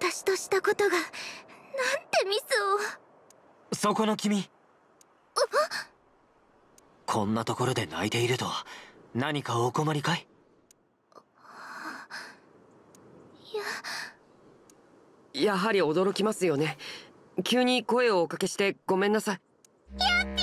私としたことがなんてミスをそこの君こんなところで泣いているとは何かお困りかいややはり驚きますよね急に声をおかけしてごめんなさいやっ